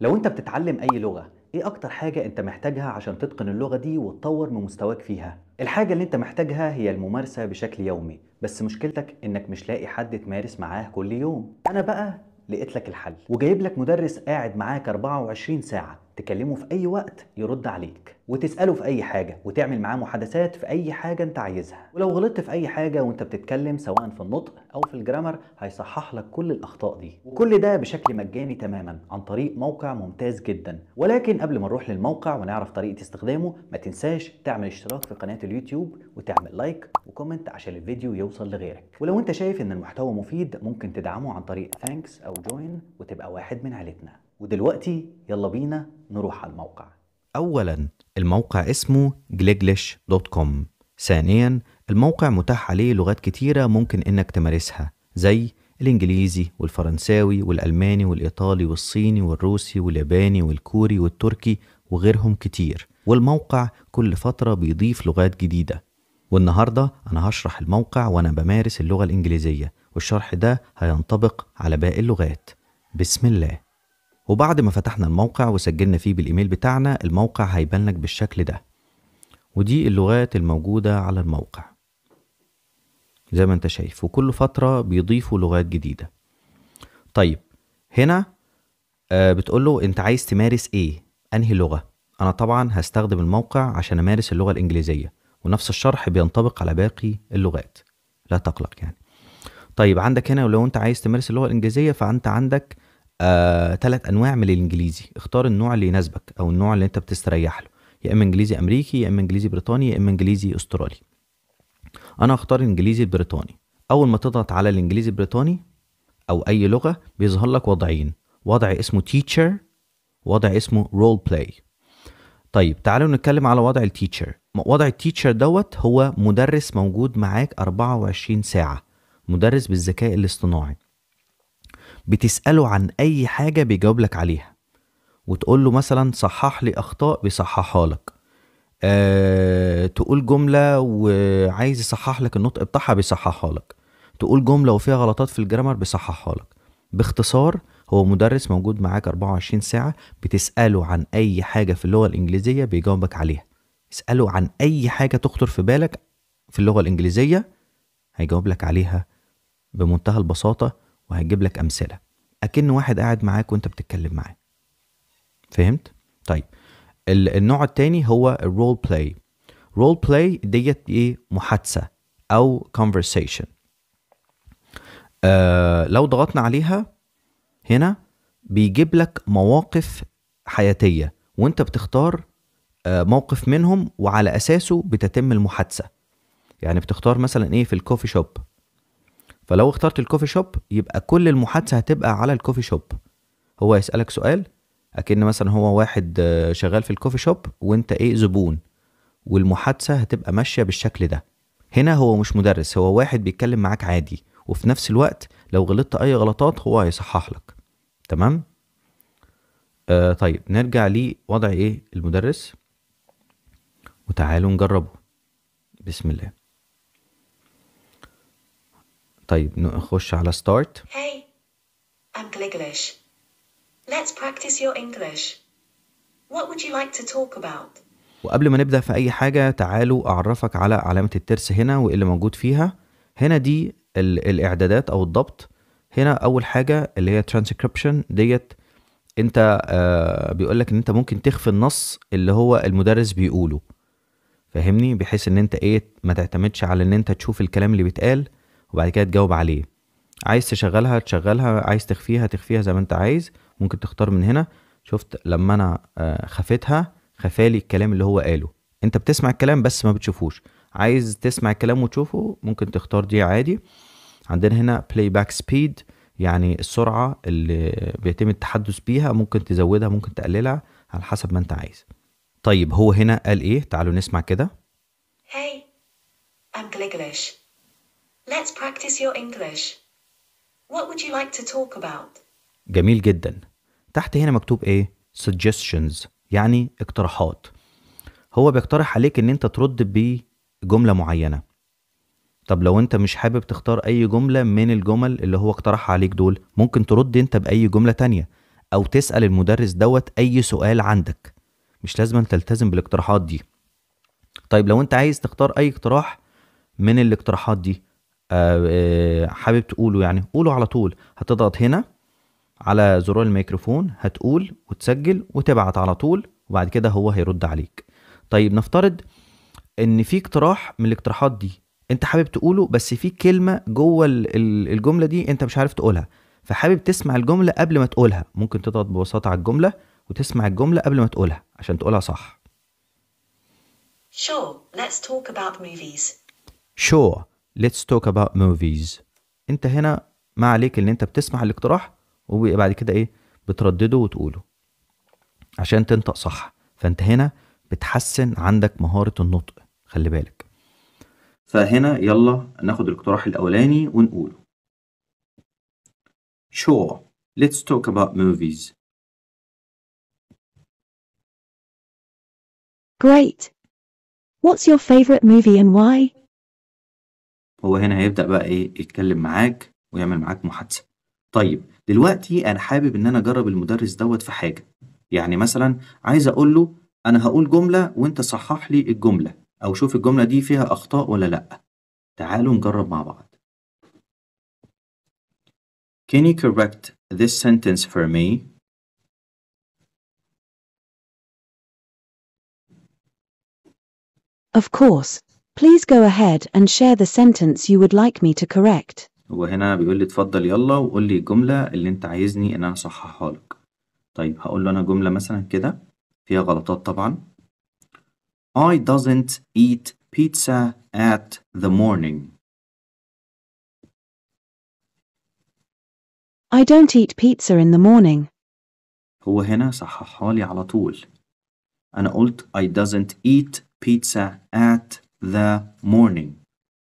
لو انت بتتعلم اي لغه ايه اكتر حاجه انت محتاجها عشان تتقن اللغه دي وتطور من مستواك فيها الحاجه اللي انت محتاجها هي الممارسه بشكل يومي بس مشكلتك انك مش لاقي حد تمارس معاه كل يوم انا بقى لقيت لك الحل وجايب لك مدرس قاعد معاك 24 ساعه تكلمه في اي وقت يرد عليك وتساله في اي حاجه وتعمل معاه محادثات في اي حاجه انت عايزها ولو غلطت في اي حاجه وانت بتتكلم سواء في النطق او في الجرامر هيصحح لك كل الاخطاء دي وكل ده بشكل مجاني تماما عن طريق موقع ممتاز جدا ولكن قبل ما نروح للموقع ونعرف طريقه استخدامه ما تنساش تعمل اشتراك في قناه اليوتيوب وتعمل لايك وكومنت عشان الفيديو يوصل لغيرك ولو انت شايف ان المحتوى مفيد ممكن تدعمه عن طريق ثانكس او جوين وتبقى واحد من عيلتنا ودلوقتي يلا بينا نروح على الموقع أولا الموقع اسمه جليجليش دوت كوم ثانيا الموقع متاح عليه لغات كتيرة ممكن إنك تمارسها زي الإنجليزي والفرنساوي والألماني والإيطالي والصيني والروسي والياباني والكوري والتركي وغيرهم كتير والموقع كل فترة بيضيف لغات جديدة والنهاردة أنا هشرح الموقع وأنا بمارس اللغة الإنجليزية والشرح ده هينطبق على باقي اللغات بسم الله وبعد ما فتحنا الموقع وسجلنا فيه بالايميل بتاعنا الموقع هيبان لك بالشكل ده ودي اللغات الموجودة على الموقع زي ما انت شايف وكل فترة بيضيفوا لغات جديدة طيب هنا آه، بتقول له انت عايز تمارس ايه انهي لغة انا طبعا هستخدم الموقع عشان امارس اللغة الانجليزية ونفس الشرح بينطبق على باقي اللغات لا تقلق يعني طيب عندك هنا لو انت عايز تمارس اللغة الانجليزية فانت عندك ثلاث آه، انواع من الانجليزي اختار النوع اللي يناسبك او النوع اللي انت بتستريح له يا اما انجليزي امريكي يا اما انجليزي بريطاني يا اما انجليزي استرالي انا هختار الانجليزي البريطاني اول ما تضغط على الانجليزي البريطاني او اي لغه بيظهر لك وضعين وضع اسمه تيتشر وضع اسمه رول بلاي طيب تعالوا نتكلم على وضع التيتشر وضع التيتشر دوت هو مدرس موجود معاك 24 ساعه مدرس بالذكاء الاصطناعي بتساله عن اي حاجه بيجاوب لك عليها وتقول له مثلا صحح لي اخطاء بيصححها لك أه تقول جمله وعايز يصحح لك النطق بتاعها بيصححها لك تقول جمله وفيها غلطات في الجرامر بيصححها لك باختصار هو مدرس موجود معاك 24 ساعة بتسأله عن أي حاجة في اللغة الإنجليزية بيجاوبك عليها اسأله عن أي حاجة تخطر في بالك في اللغة الإنجليزية هيجاوب لك عليها بمنتهى البساطة وهيجيب لك امثله اكن واحد قاعد معاك وانت بتتكلم معاه فهمت طيب النوع الثاني هو الرول بلاي رول بلاي ديت ايه محادثه او conversation آه لو ضغطنا عليها هنا بيجيب لك مواقف حياتيه وانت بتختار آه موقف منهم وعلى اساسه بتتم المحادثه يعني بتختار مثلا ايه في الكوفي شوب فلو اخترت الكوفي شوب يبقى كل المحادثه هتبقى على الكوفي شوب هو يسالك سؤال اكن مثلا هو واحد آه، شغال في الكوفي شوب وانت ايه زبون والمحادثه هتبقى ماشيه بالشكل ده هنا هو مش مدرس هو واحد بيتكلم معاك عادي وفي نفس الوقت لو غلطت اي غلطات هو هيصحح لك تمام آه طيب نرجع لوضع ايه المدرس وتعالوا نجربه بسم الله طيب نخش على start Hey I'm Gliglish Let's practice your English What would you like to talk about? وقبل ما نبدأ في أي حاجة تعالوا أعرفك على علامة الترس هنا وإيه اللي موجود فيها هنا دي الإعدادات أو الضبط هنا أول حاجة اللي هي transcription ديت أنت آه بيقول لك إن أنت ممكن تخفي النص اللي هو المدرس بيقوله فاهمني بحيث إن أنت إيه ما تعتمدش على إن أنت تشوف الكلام اللي بيتقال وبعد كده تجاوب عليه عايز تشغلها تشغلها عايز تخفيها تخفيها زي ما انت عايز ممكن تختار من هنا شفت لما انا آه، خفيتها خفالي الكلام اللي هو قاله انت بتسمع الكلام بس ما بتشوفوش عايز تسمع الكلام وتشوفه ممكن تختار دي عادي عندنا هنا بلاي باك سبيد يعني السرعة اللي بيتم التحدث بيها ممكن تزودها ممكن تقللها على حسب ما انت عايز طيب هو هنا قال ايه تعالوا نسمع كده هاي ام جلجلاش Let's practice your English. What would you like to talk about? جميل جدا. تحت هنا مكتوب ايه؟ suggestions يعني اقتراحات. هو بيقترح عليك ان انت ترد بجملة معينة. طب لو انت مش حابب تختار اي جملة من الجمل اللي هو اقترحها عليك دول ممكن ترد انت باي جملة تانية او تسأل المدرس دوت اي سؤال عندك مش لازم تلتزم بالاقتراحات دي طيب لو انت عايز تختار اي اقتراح من الاقتراحات دي آه، آه، حابب تقوله يعني قوله على طول هتضغط هنا على زرار الميكروفون هتقول وتسجل وتبعت على طول وبعد كده هو هيرد عليك طيب نفترض ان في اقتراح من الاقتراحات دي انت حابب تقوله بس في كلمه جوه الجمله دي انت مش عارف تقولها فحابب تسمع الجمله قبل ما تقولها ممكن تضغط ببساطه على الجمله وتسمع الجمله قبل ما تقولها عشان تقولها صح sure let's talk about movies sure let's talk about movies انت هنا ما عليك ان انت بتسمع الاقتراح وبعد كده ايه بتردده وتقوله عشان تنطق صح فانت هنا بتحسن عندك مهارة النطق خلي بالك فهنا يلا ناخد الاقتراح الاولاني ونقوله sure let's talk about movies great what's your favorite movie and why هو هنا هيبدأ بقى ايه يتكلم معاك ويعمل معاك محادثة طيب دلوقتي انا حابب ان انا اجرب المدرس دوت في حاجة يعني مثلا عايز اقول له انا هقول جملة وانت صحح لي الجملة او شوف الجملة دي فيها اخطاء ولا لا تعالوا نجرب مع بعض Can you correct this sentence for me? Of course. Please go ahead and share the sentence you would like me to correct. وهنا هنا بيقول لي اتفضل يلا وقول لي الجملة اللي انت عايزني ان انا اصححها لك. طيب هقول له انا جملة مثلا كده فيها غلطات طبعا. I doesn't eat pizza at the morning. I don't eat pizza in the morning. هو هنا صححها لي على طول. أنا قلت I doesn't eat pizza at the morning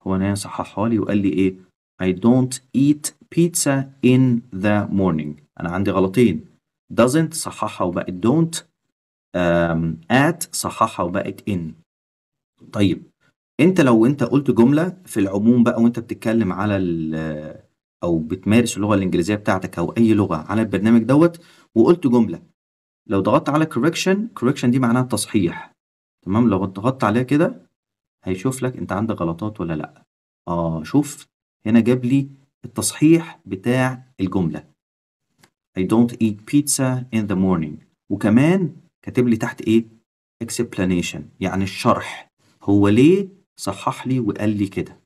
هو انا صححها لي وقال لي ايه I don't eat pizza in the morning انا عندي غلطين doesn't صححها وبقت don't um, at صححها وبقت in طيب انت لو انت قلت جملة في العموم بقى وانت بتتكلم على او بتمارس اللغة الانجليزية بتاعتك او اي لغة على البرنامج دوت وقلت جملة لو ضغطت على correction correction دي معناها تصحيح تمام لو ضغطت عليها كده هيشوف لك انت عندك غلطات ولا لا اه شوف هنا جاب لي التصحيح بتاع الجمله I don't eat pizza in the morning وكمان كاتب لي تحت ايه explanation يعني الشرح هو ليه صحح لي وقال لي كده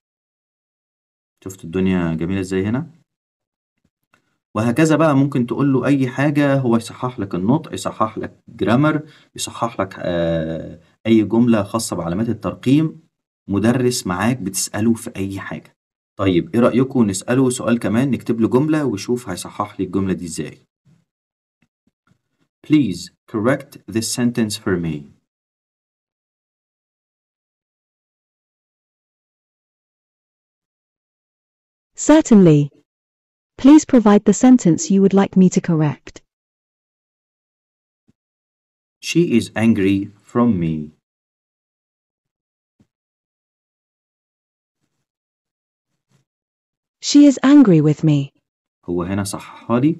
شفت الدنيا جميله ازاي هنا وهكذا بقى ممكن تقول له اي حاجه هو يصحح لك النطق يصحح لك جرامر يصحح لك آه اي جمله خاصه بعلامات الترقيم مدرس معاك بتسأله في أي حاجة طيب إيه رأيكم نسأله سؤال كمان نكتب له جملة وشوف هيصحح لي الجملة دي إزاي Please correct this sentence for me. Certainly. Please provide the sentence you would like me to correct. She is angry from me. She is angry with me. هو هنا صححها لي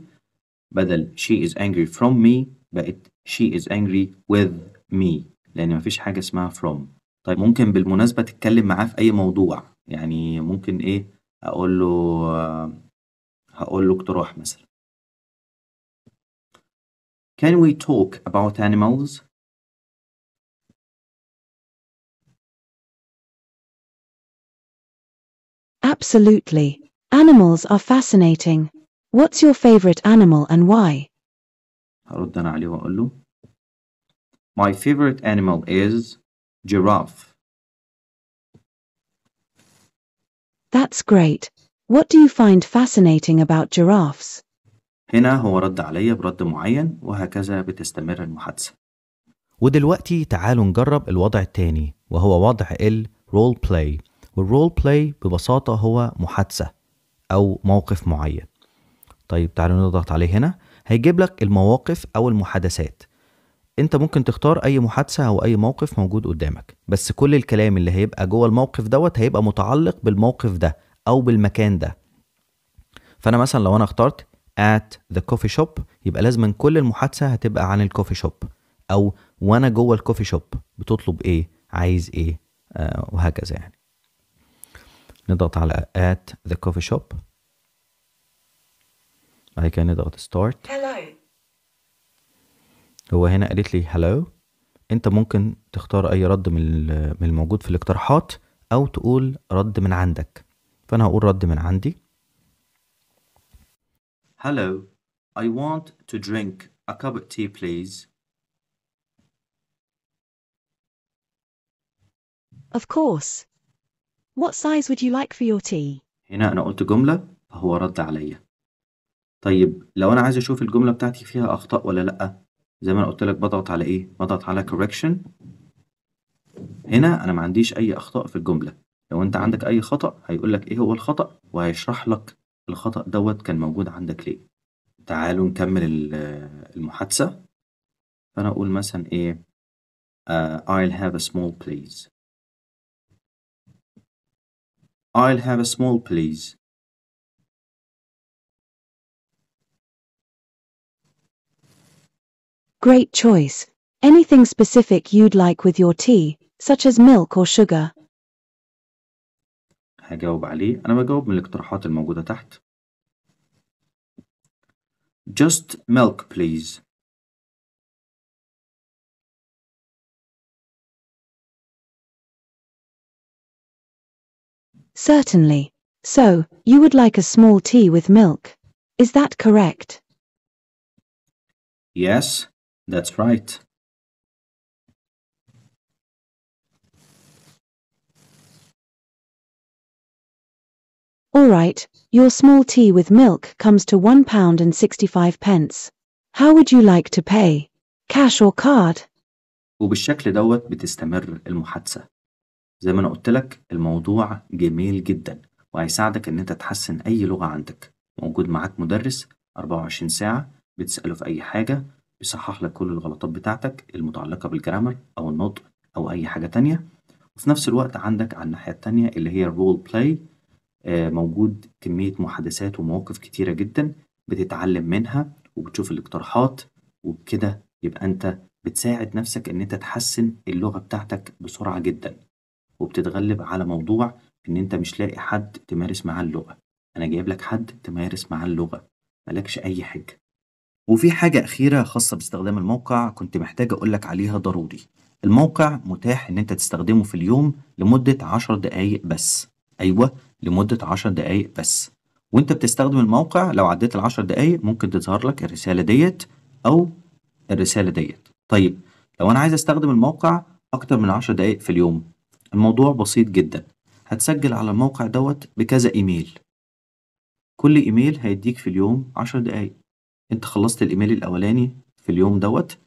بدل she is angry from me بقت she is angry with me لأن مفيش حاجة اسمها from طيب ممكن بالمناسبة تتكلم معاه في أي موضوع يعني ممكن إيه أقول له هقول له اقتراح مثلا Can we talk about animals? Absolutely. Animals are fascinating. What's your favorite animal and why? هرد أنا عليه وأقول له My favorite animal is giraffe. That's great. What do you find fascinating about giraffes? هنا هو رد عليا برد معين وهكذا بتستمر المحادثة. ودلوقتي تعالوا نجرب الوضع الثاني وهو وضع ال role play والرول بلاي ببساطة هو محادثة او موقف معين طيب تعالوا نضغط عليه هنا هيجيب لك المواقف او المحادثات انت ممكن تختار اي محادثه او اي موقف موجود قدامك بس كل الكلام اللي هيبقى جوه الموقف دوت هيبقى متعلق بالموقف ده او بالمكان ده فانا مثلا لو انا اخترت at the coffee shop يبقى لازم كل المحادثه هتبقى عن الكوفي شوب او وانا جوه الكوفي شوب بتطلب ايه عايز ايه آه وهكذا يعني نضغط على at the coffee shop بعد كده نضغط start hello هو هنا قالت لي hello انت ممكن تختار اي رد من من الموجود في الاقتراحات او تقول رد من عندك فانا هقول رد من عندي hello I want to drink a cup of tea please Of course What size would you like for your tea? هنا أنا قلت جملة فهو رد عليا طيب لو أنا عايز أشوف الجملة بتاعتي فيها أخطاء ولا لأ زي ما أنا قلت لك بضغط على إيه؟ بضغط على correction هنا أنا ما عنديش أي أخطاء في الجملة لو أنت عندك أي خطأ هيقول لك إيه هو الخطأ وهيشرح لك الخطأ دوت كان موجود عندك ليه تعالوا نكمل المحادثة فأنا أقول مثلا إيه uh, I'll have a small please I'll have a small please. Great choice. Anything specific you'd like with your tea, such as milk or sugar. هجاوب عليه أنا بجاوب من الاقتراحات الموجودة تحت. Just milk please. Certainly. So, you would like a small tea with milk. Is that correct? Yes, that's right. All right, your small tea with milk comes to £1.65. pence. How would you like to pay? Cash or card? وبالشكل دوت بتستمر المحادثة زي ما انا قلت لك الموضوع جميل جدا وهيساعدك ان انت تحسن اي لغة عندك موجود معاك مدرس 24 ساعة بتسأله في اي حاجة بيصحح لك كل الغلطات بتاعتك المتعلقة بالجرامر او النطق او اي حاجة تانية وفي نفس الوقت عندك على الناحية التانية اللي هي الرول آه، بلاي موجود كمية محادثات ومواقف كتيرة جدا بتتعلم منها وبتشوف الاقتراحات وبكده يبقى انت بتساعد نفسك ان انت تحسن اللغة بتاعتك بسرعة جدا وبتتغلب على موضوع إن أنت مش لاقي حد تمارس معاه اللغة أنا جايب لك حد تمارس معاه اللغة مالكش أي حاجة وفي حاجة أخيرة خاصة باستخدام الموقع كنت محتاج أقولك عليها ضروري الموقع متاح إن أنت تستخدمه في اليوم لمدة عشر دقايق بس أيوة لمدة عشر دقايق بس وأنت بتستخدم الموقع لو عديت العشر دقايق ممكن تظهر لك الرسالة ديت أو الرسالة ديت طيب لو أنا عايز أستخدم الموقع أكتر من عشر دقايق في اليوم الموضوع بسيط جدا هتسجل على الموقع دوت بكذا ايميل كل ايميل هيديك في اليوم عشر دقايق انت خلصت الايميل الاولاني في اليوم دوت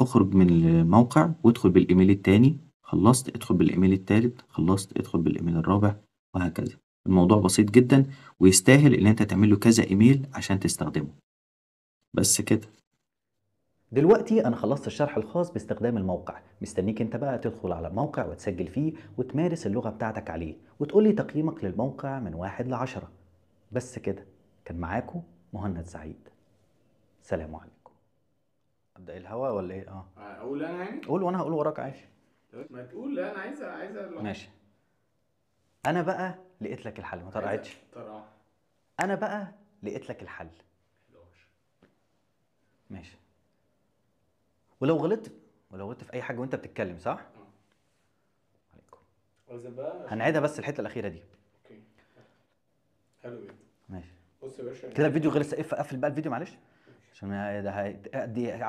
اخرج من الموقع وادخل بالايميل التاني خلصت ادخل بالايميل التالت خلصت ادخل بالايميل الرابع وهكذا الموضوع بسيط جدا ويستاهل ان انت تعمل له كذا ايميل عشان تستخدمه بس كده دلوقتي انا خلصت الشرح الخاص باستخدام الموقع مستنيك انت بقى تدخل على الموقع وتسجل فيه وتمارس اللغة بتاعتك عليه وتقولي تقييمك للموقع من واحد لعشرة بس كده كان معاكم مهند سعيد سلام عليكم ابدا الهوا ولا ايه اه اقول انا يعني قول وانا هقول وراك عايش طيب، ما تقول لا انا عايز عايز ماشي انا بقى لقيت لك الحل ما طرقعتش طيب، آه. انا بقى لقيت لك الحل ماشي ولو غلطت ولو غلطت في اي حاجه وانت بتتكلم صح؟ عليكم هنعيدها بس الحته الاخيره دي حلو ماشي بص يا باشا كده يعني الفيديو غير سقف قفل بقى الفيديو معلش عشان ده قد ايه